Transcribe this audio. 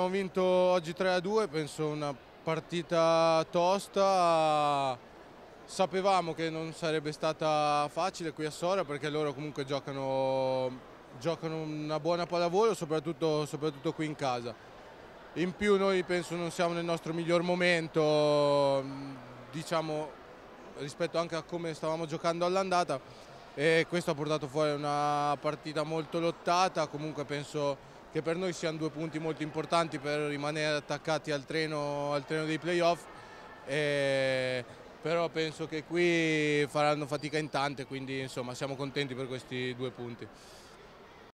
Abbiamo vinto oggi 3-2, penso una partita tosta, sapevamo che non sarebbe stata facile qui a Sora perché loro comunque giocano, giocano una buona pallavolo, soprattutto, soprattutto, qui in casa. In più noi penso non siamo nel nostro miglior momento, diciamo, rispetto anche a come stavamo giocando all'andata e questo ha portato fuori una partita molto lottata, comunque penso che per noi siano due punti molto importanti per rimanere attaccati al treno, al treno dei playoff. però penso che qui faranno fatica in tante, quindi insomma siamo contenti per questi due punti.